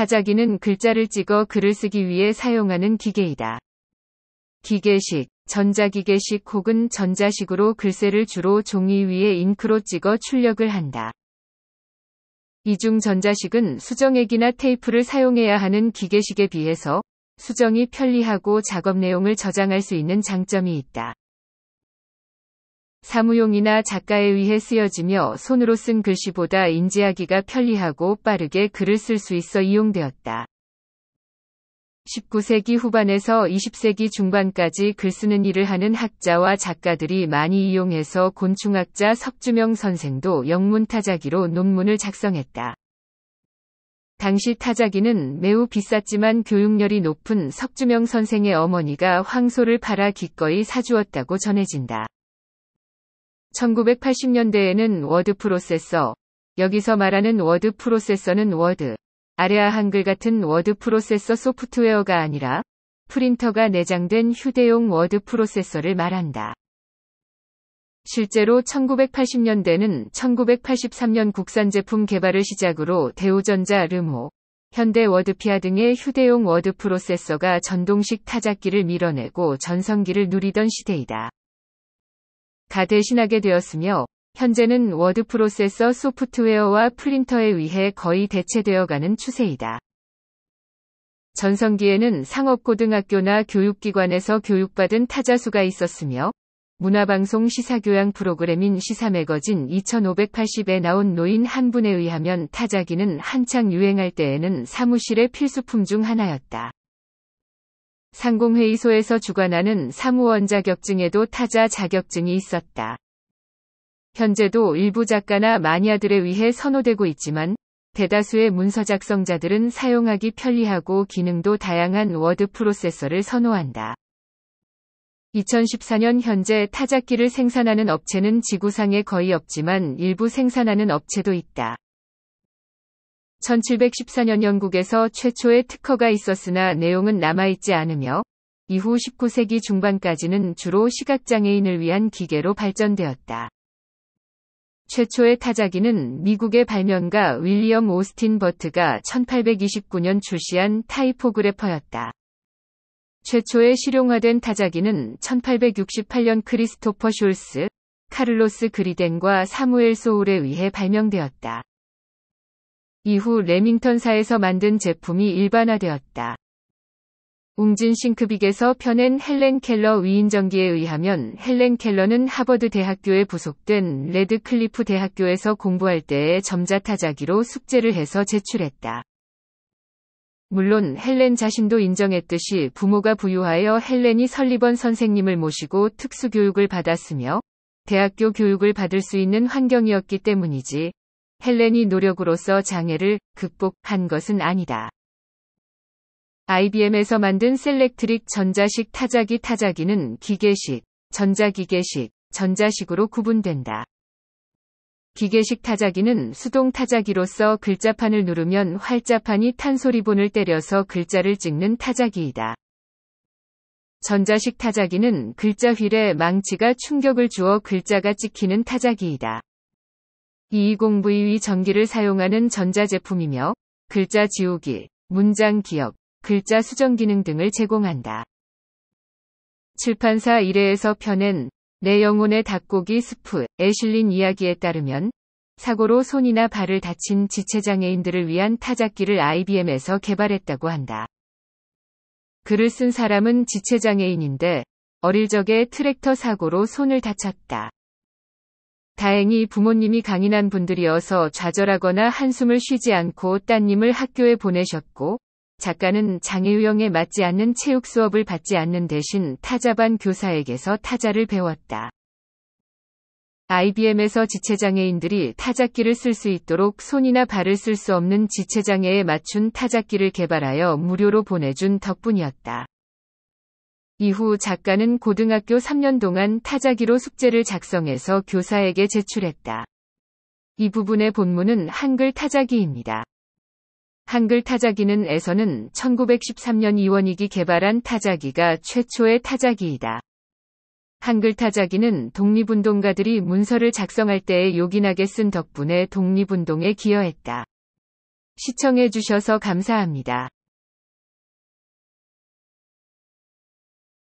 타자기는 글자를 찍어 글을 쓰기 위해 사용하는 기계이다. 기계식, 전자기계식 혹은 전자식으로 글쇠를 주로 종이 위에 잉크로 찍어 출력을 한다. 이 중 전자식은 수정액이나 테이프를 사용해야 하는 기계식에 비해서 수정이 편리하고 작업 내용을 저장할 수 있는 장점이 있다. 사무용이나 작가에 의해 쓰여지며 손으로 쓴 글씨보다 인지하기가 편리하고 빠르게 글을 쓸 수 있어 이용되었다. 19세기 후반에서 20세기 중반까지 글쓰는 일을 하는 학자와 작가들이 많이 이용해서 곤충학자 석주명 선생도 영문 타자기로 논문을 작성했다. 당시 타자기는 매우 비쌌지만 교육열이 높은 석주명 선생의 어머니가 황소를 팔아 기꺼이 사주었다고 전해진다. 1980년대에는 워드 프로세서, 여기서 말하는 워드 프로세서는 워드, 아래아 한글 같은 워드 프로세서 소프트웨어가 아니라 프린터가 내장된 휴대용 워드 프로세서를 말한다. 실제로 1980년대는 1983년 국산 제품 개발을 시작으로 대우전자 르모, 현대 워드피아 등의 휴대용 워드 프로세서가 전동식 타작기를 밀어내고 전성기를 누리던 시대이다. 다 대신하게 되었으며 현재는 워드 프로세서 소프트웨어와 프린터에 의해 거의 대체되어가는 추세이다. 전성기에는 상업고등학교나 교육기관에서 교육받은 타자수가 있었으며 문화방송 시사교양 프로그램인 시사매거진 2580에 나온 노인 한 분에 의하면 타자기는 한창 유행할 때에는 사무실의 필수품 중 하나였다. 상공회의소에서 주관하는 사무원 자격증에도 타자 자격증이 있었다. 현재도 일부 작가나 마니아들에 의해 선호되고 있지만 대다수의 문서 작성자들은 사용하기 편리하고 기능도 다양한 워드 프로세서를 선호한다. 2014년 현재 타자기를 생산하는 업체는 지구상에 거의 없지만 일부 생산하는 업체도 있다. 1714년 영국에서 최초의 특허가 있었으나 내용은 남아있지 않으며 이후 19세기 중반까지는 주로 시각장애인을 위한 기계로 발전되었다. 최초의 타자기는 미국의 발명가 윌리엄 오스틴 버트가 1829년 출시한 타이포그래퍼였다. 최초에 실용화된 타자기는 1868년 크리스토퍼 숄스, 카를로스 그리덴과 사무엘 소울에 의해 발명되었다. 이후 레밍턴사에서 만든 제품이 일반화되었다. 웅진 싱크빅에서 펴낸 헬렌 켈러 위인전기에 의하면 헬렌 켈러는 하버드 대학교에 부속된 레드 클리프 대학교에서 공부할 때에 점자타자기로 숙제를 해서 제출했다. 물론 헬렌 자신도 인정했듯이 부모가 부유하여 헬렌이 설리번 선생님을 모시고 특수교육을 받았으며 대학교 교육을 받을 수 있는 환경이었기 때문이지 헬렌이 노력으로서 장애를 극복한 것은 아니다. IBM에서 만든 셀렉트릭 전자식 타자기 타자기는 기계식, 전자기계식, 전자식으로 구분된다. 기계식 타자기는 수동 타자기로서 글자판을 누르면 활자판이 탄소리본을 때려서 글자를 찍는 타자기이다. 전자식 타자기는 글자 휠에 망치가 충격을 주어 글자가 찍히는 타자기이다. 2 0 v 전기를 사용하는 전자제품이며 글자 지우기, 문장 기억, 글자 수정 기능 등을 제공한다. 출판사 1회에서 펴낸 내 영혼의 닭고기 스프애슐린 이야기에 따르면 사고로 손이나 발을 다친 지체장애인들을 위한 타작기를 IBM에서 개발했다고 한다. 글을 쓴 사람은 지체장애인인데 어릴 적에 트랙터 사고로 손을 다쳤다. 다행히 부모님이 강인한 분들이어서 좌절하거나 한숨을 쉬지 않고 따님을 학교에 보내셨고 작가는 장애유형에 맞지 않는 체육 수업을 받지 않는 대신 타자반 교사에게서 타자를 배웠다. IBM에서 지체장애인들이 타자기를쓸 수 있도록 손이나 발을 쓸 수 없는 지체장애에 맞춘 타자기를 개발하여 무료로 보내준 덕분이었다. 이후 작가는 고등학교 3년 동안 타자기로 숙제를 작성해서 교사에게 제출했다. 이 부분의 본문은 한글 타자기입니다. 한글 타자기는 에서는 1913년 이원익이 개발한 타자기가 최초의 타자기이다. 한글 타자기는 독립운동가들이 문서를 작성할 때에 요긴하게 쓴 덕분에 독립운동에 기여했다. 시청해주셔서 감사합니다.